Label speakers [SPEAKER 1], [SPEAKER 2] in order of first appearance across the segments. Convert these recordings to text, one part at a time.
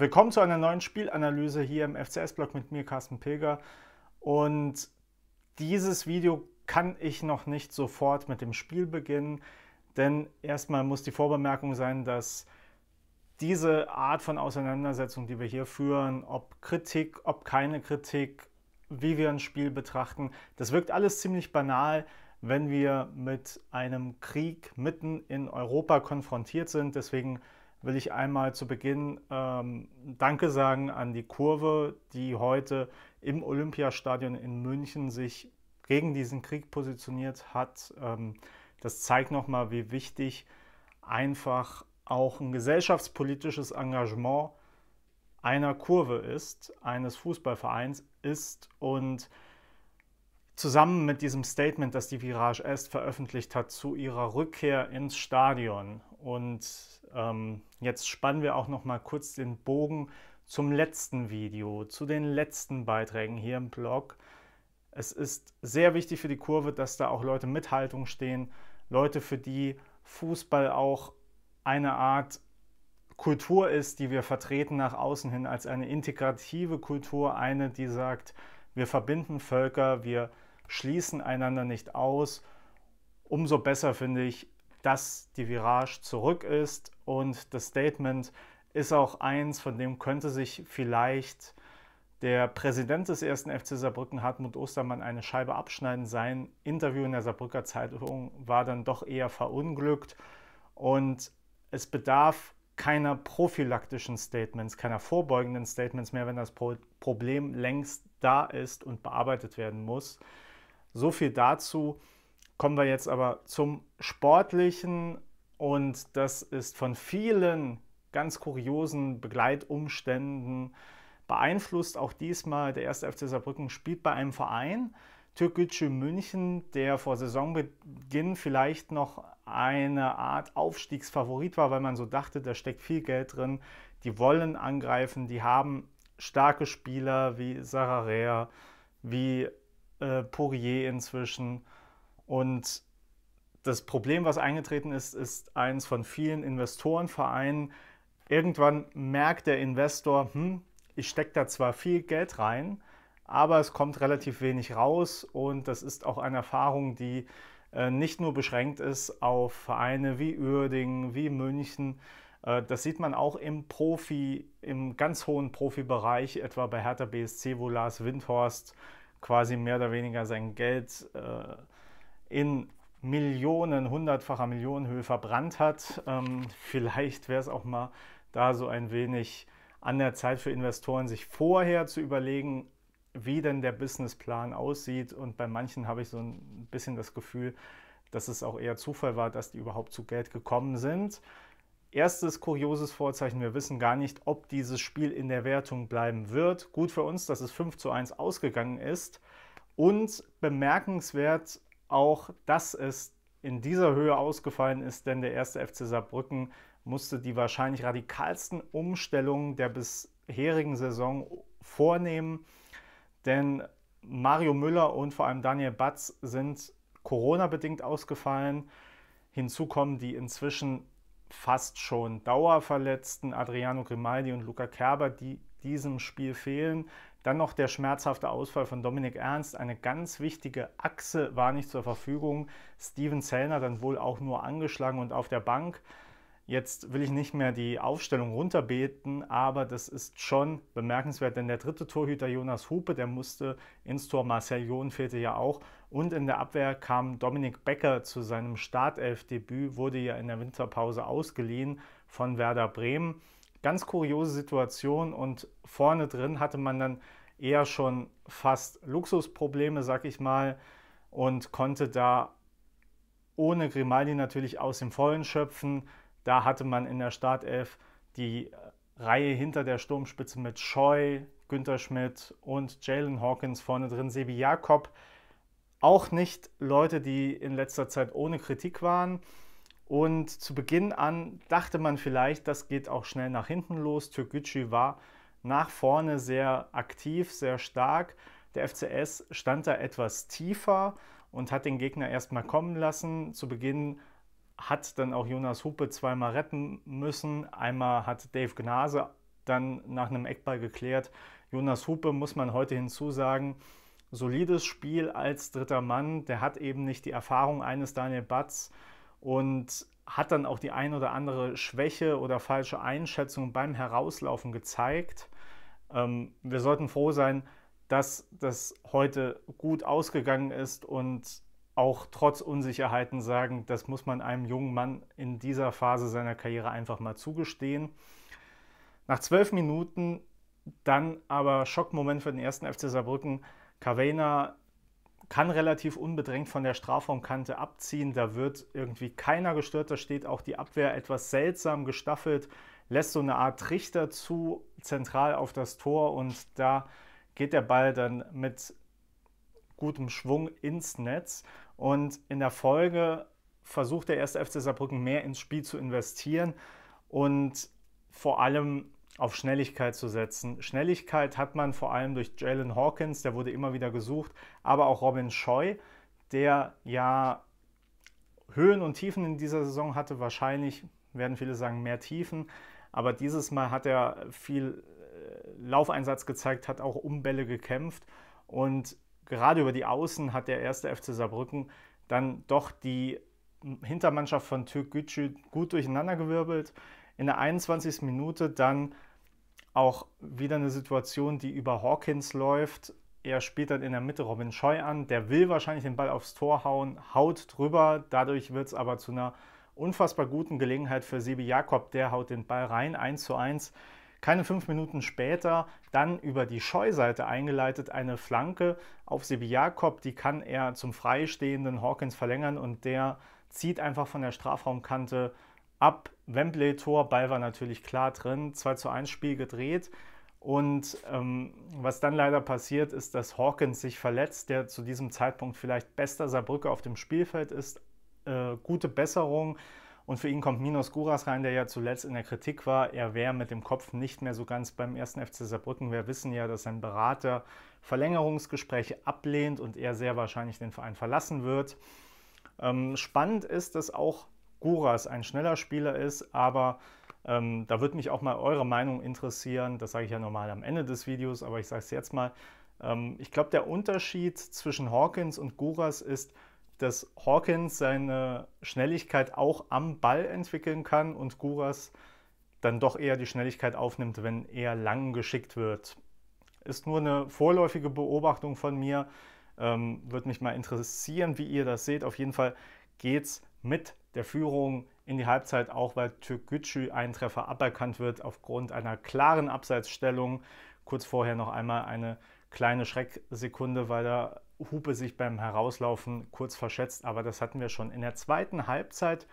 [SPEAKER 1] Willkommen zu einer neuen Spielanalyse hier im FCS-Blog mit mir, Carsten Pilger. Und dieses Video kann ich noch nicht sofort mit dem Spiel beginnen, denn erstmal muss die Vorbemerkung sein, dass diese Art von Auseinandersetzung, die wir hier führen, ob Kritik, ob keine Kritik, wie wir ein Spiel betrachten, das wirkt alles ziemlich banal, wenn wir mit einem Krieg mitten in Europa konfrontiert sind. Deswegen will ich einmal zu Beginn ähm, Danke sagen an die Kurve, die heute im Olympiastadion in München sich gegen diesen Krieg positioniert hat. Ähm, das zeigt nochmal, wie wichtig einfach auch ein gesellschaftspolitisches Engagement einer Kurve ist, eines Fußballvereins ist und zusammen mit diesem Statement, das die Virage Est veröffentlicht hat zu ihrer Rückkehr ins Stadion. Und ähm, jetzt spannen wir auch noch mal kurz den Bogen zum letzten Video, zu den letzten Beiträgen hier im Blog. Es ist sehr wichtig für die Kurve, dass da auch Leute mit Haltung stehen, Leute, für die Fußball auch eine Art Kultur ist, die wir vertreten nach außen hin als eine integrative Kultur, eine, die sagt, wir verbinden Völker, wir schließen einander nicht aus. Umso besser finde ich, dass die Virage zurück ist und das Statement ist auch eins, von dem könnte sich vielleicht der Präsident des ersten FC Saarbrücken, Hartmut Ostermann, eine Scheibe abschneiden. Sein Interview in der Saarbrücker Zeitung war dann doch eher verunglückt und es bedarf keiner prophylaktischen Statements, keiner vorbeugenden Statements mehr, wenn das Problem längst da ist und bearbeitet werden muss. So viel dazu. Kommen wir jetzt aber zum Sportlichen und das ist von vielen ganz kuriosen Begleitumständen beeinflusst. Auch diesmal der 1. FC Saarbrücken spielt bei einem Verein, Türkgücü München, der vor Saisonbeginn vielleicht noch eine Art Aufstiegsfavorit war, weil man so dachte, da steckt viel Geld drin. Die wollen angreifen, die haben starke Spieler wie Sarah Sararea, wie äh, Poirier inzwischen. Und das Problem, was eingetreten ist, ist eins von vielen Investorenvereinen. Irgendwann merkt der Investor, hm, ich stecke da zwar viel Geld rein, aber es kommt relativ wenig raus und das ist auch eine Erfahrung, die äh, nicht nur beschränkt ist auf Vereine wie Uerdingen, wie München. Äh, das sieht man auch im Profi, im ganz hohen Profibereich, etwa bei Hertha BSC, wo Lars Windhorst quasi mehr oder weniger sein Geld äh, in Millionen, hundertfacher Millionenhöhe verbrannt hat. Ähm, vielleicht wäre es auch mal da so ein wenig an der Zeit für Investoren, sich vorher zu überlegen, wie denn der Businessplan aussieht. Und bei manchen habe ich so ein bisschen das Gefühl, dass es auch eher Zufall war, dass die überhaupt zu Geld gekommen sind. Erstes kurioses Vorzeichen, wir wissen gar nicht, ob dieses Spiel in der Wertung bleiben wird. Gut für uns, dass es 5 zu 1 ausgegangen ist. Und bemerkenswert auch, dass es in dieser Höhe ausgefallen ist, denn der erste FC Saarbrücken musste die wahrscheinlich radikalsten Umstellungen der bisherigen Saison vornehmen. Denn Mario Müller und vor allem Daniel Batz sind Corona-bedingt ausgefallen. Hinzu kommen die inzwischen fast schon Dauerverletzten Adriano Grimaldi und Luca Kerber, die diesem Spiel fehlen. Dann noch der schmerzhafte Ausfall von Dominik Ernst. Eine ganz wichtige Achse war nicht zur Verfügung. Steven Zellner dann wohl auch nur angeschlagen und auf der Bank. Jetzt will ich nicht mehr die Aufstellung runterbeten, aber das ist schon bemerkenswert, denn der dritte Torhüter Jonas Hupe, der musste ins Tor, Marcel John fehlte ja auch und in der Abwehr kam Dominik Becker zu seinem Startelf-Debüt, wurde ja in der Winterpause ausgeliehen von Werder Bremen. Ganz kuriose Situation und vorne drin hatte man dann eher schon fast Luxusprobleme, sag ich mal, und konnte da ohne Grimaldi natürlich aus dem Vollen schöpfen. Da hatte man in der Startelf die Reihe hinter der Sturmspitze mit Scheu, Günther Schmidt und Jalen Hawkins vorne drin, Sebi Jakob auch nicht Leute, die in letzter Zeit ohne Kritik waren. Und zu Beginn an dachte man vielleicht, das geht auch schnell nach hinten los. Türkgücü war nach vorne sehr aktiv, sehr stark. Der FCS stand da etwas tiefer und hat den Gegner erstmal kommen lassen. Zu Beginn hat dann auch Jonas Hupe zweimal retten müssen. Einmal hat Dave Gnase dann nach einem Eckball geklärt. Jonas Hupe muss man heute hinzusagen, solides Spiel als dritter Mann. Der hat eben nicht die Erfahrung eines Daniel Batz und hat dann auch die ein oder andere Schwäche oder falsche Einschätzung beim Herauslaufen gezeigt. Ähm, wir sollten froh sein, dass das heute gut ausgegangen ist und auch trotz Unsicherheiten sagen, das muss man einem jungen Mann in dieser Phase seiner Karriere einfach mal zugestehen. Nach zwölf Minuten dann aber Schockmoment für den ersten FC Saarbrücken. Cavena kann relativ unbedrängt von der Strafraumkante abziehen. Da wird irgendwie keiner gestört. Da steht auch die Abwehr etwas seltsam gestaffelt, lässt so eine Art Trichter zu, zentral auf das Tor und da geht der Ball dann mit gutem Schwung ins Netz. Und in der Folge versucht der erste FC Saarbrücken mehr ins Spiel zu investieren und vor allem auf Schnelligkeit zu setzen. Schnelligkeit hat man vor allem durch Jalen Hawkins, der wurde immer wieder gesucht, aber auch Robin Scheu, der ja Höhen und Tiefen in dieser Saison hatte. Wahrscheinlich werden viele sagen mehr Tiefen, aber dieses Mal hat er viel äh, Laufeinsatz gezeigt, hat auch um Bälle gekämpft und gerade über die Außen hat der erste FC Saarbrücken dann doch die Hintermannschaft von Türk Gücü gut durcheinandergewirbelt. In der 21. Minute dann auch wieder eine Situation, die über Hawkins läuft. Er spielt dann in der Mitte Robin Scheu an. Der will wahrscheinlich den Ball aufs Tor hauen, haut drüber. Dadurch wird es aber zu einer unfassbar guten Gelegenheit für Sebi Jakob. Der haut den Ball rein, 1 zu 1. Keine fünf Minuten später dann über die Scheuseite eingeleitet eine Flanke auf Sebi Jakob. Die kann er zum freistehenden Hawkins verlängern und der zieht einfach von der Strafraumkante ab Wembley-Tor, Ball war natürlich klar drin, 2 zu 1 Spiel gedreht. Und ähm, was dann leider passiert, ist, dass Hawkins sich verletzt, der zu diesem Zeitpunkt vielleicht bester Saarbrücke auf dem Spielfeld ist. Äh, gute Besserung. Und für ihn kommt Minos Guras rein, der ja zuletzt in der Kritik war. Er wäre mit dem Kopf nicht mehr so ganz beim ersten FC Saarbrücken. Wir wissen ja, dass sein Berater Verlängerungsgespräche ablehnt und er sehr wahrscheinlich den Verein verlassen wird. Ähm, spannend ist, dass auch Guras ein schneller Spieler ist, aber ähm, da würde mich auch mal eure Meinung interessieren. Das sage ich ja normal am Ende des Videos, aber ich sage es jetzt mal. Ähm, ich glaube, der Unterschied zwischen Hawkins und Guras ist, dass Hawkins seine Schnelligkeit auch am Ball entwickeln kann und Guras dann doch eher die Schnelligkeit aufnimmt, wenn er lang geschickt wird. Ist nur eine vorläufige Beobachtung von mir. Ähm, Würde mich mal interessieren, wie ihr das seht. Auf jeden Fall geht es mit der Führung in die Halbzeit, auch weil Türkgücü ein Treffer aberkannt wird aufgrund einer klaren Abseitsstellung. Kurz vorher noch einmal eine kleine Schrecksekunde, weil da Hupe sich beim Herauslaufen kurz verschätzt, aber das hatten wir schon. In der zweiten Halbzeit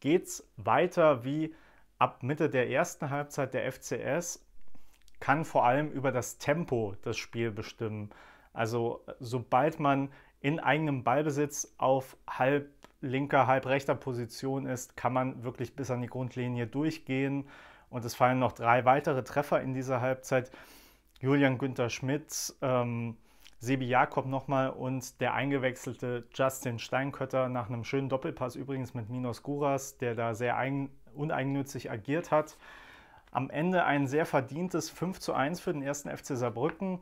[SPEAKER 1] geht es weiter wie ab Mitte der ersten Halbzeit der FCS kann vor allem über das Tempo das Spiel bestimmen. Also sobald man in eigenem Ballbesitz auf halb linker, halb rechter Position ist, kann man wirklich bis an die Grundlinie durchgehen. Und es fallen noch drei weitere Treffer in dieser Halbzeit. Julian Günther Schmidt, ähm, Sebi Jakob nochmal und der eingewechselte Justin Steinkötter nach einem schönen Doppelpass übrigens mit Minos Guras, der da sehr ein, uneigennützig agiert hat. Am Ende ein sehr verdientes 5 zu 1 für den ersten FC Saarbrücken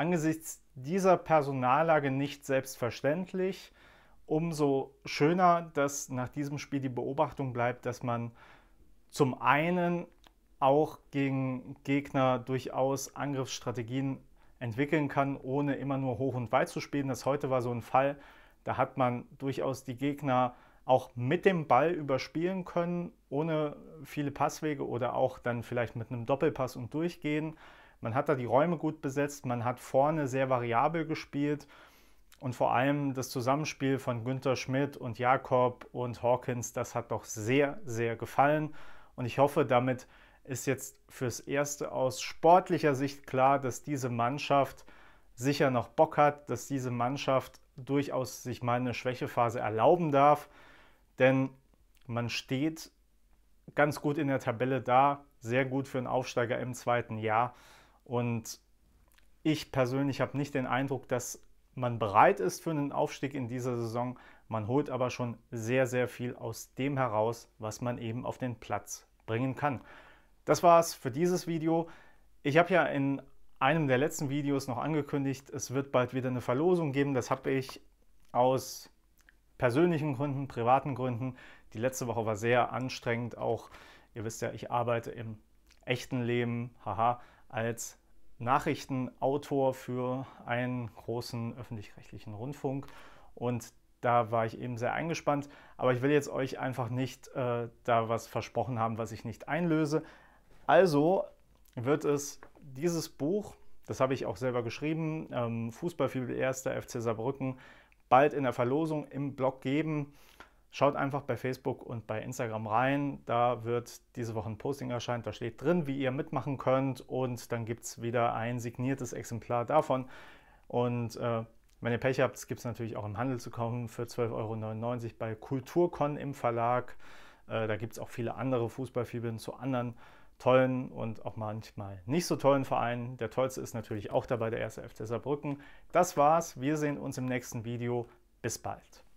[SPEAKER 1] angesichts dieser Personallage nicht selbstverständlich. Umso schöner, dass nach diesem Spiel die Beobachtung bleibt, dass man zum einen auch gegen Gegner durchaus Angriffsstrategien entwickeln kann, ohne immer nur hoch und weit zu spielen. Das heute war so ein Fall, da hat man durchaus die Gegner auch mit dem Ball überspielen können, ohne viele Passwege oder auch dann vielleicht mit einem Doppelpass und durchgehen. Man hat da die Räume gut besetzt, man hat vorne sehr variabel gespielt und vor allem das Zusammenspiel von Günther Schmidt und Jakob und Hawkins, das hat doch sehr, sehr gefallen. Und ich hoffe, damit ist jetzt fürs Erste aus sportlicher Sicht klar, dass diese Mannschaft sicher noch Bock hat, dass diese Mannschaft durchaus sich mal eine Schwächephase erlauben darf. Denn man steht ganz gut in der Tabelle da, sehr gut für einen Aufsteiger im zweiten Jahr. Und ich persönlich habe nicht den Eindruck, dass man bereit ist für einen Aufstieg in dieser Saison. Man holt aber schon sehr, sehr viel aus dem heraus, was man eben auf den Platz bringen kann. Das war's für dieses Video. Ich habe ja in einem der letzten Videos noch angekündigt, es wird bald wieder eine Verlosung geben. Das habe ich aus persönlichen Gründen, privaten Gründen. Die letzte Woche war sehr anstrengend. Auch, ihr wisst ja, ich arbeite im echten Leben, haha, als Nachrichtenautor für einen großen öffentlich-rechtlichen Rundfunk und da war ich eben sehr eingespannt. Aber ich will jetzt euch einfach nicht äh, da was versprochen haben, was ich nicht einlöse. Also wird es dieses Buch, das habe ich auch selber geschrieben, ähm, Fußballfibel 1. FC Saarbrücken, bald in der Verlosung im Blog geben. Schaut einfach bei Facebook und bei Instagram rein. Da wird diese Woche ein Posting erscheint. Da steht drin, wie ihr mitmachen könnt. Und dann gibt es wieder ein signiertes Exemplar davon. Und äh, wenn ihr Pech habt, gibt es natürlich auch im Handel zu kaufen für 12,99 Euro bei Kulturcon im Verlag. Äh, da gibt es auch viele andere Fußballfibeln zu anderen tollen und auch manchmal nicht so tollen Vereinen. Der tollste ist natürlich auch dabei der 1. FC Saarbrücken. Das war's. Wir sehen uns im nächsten Video. Bis bald.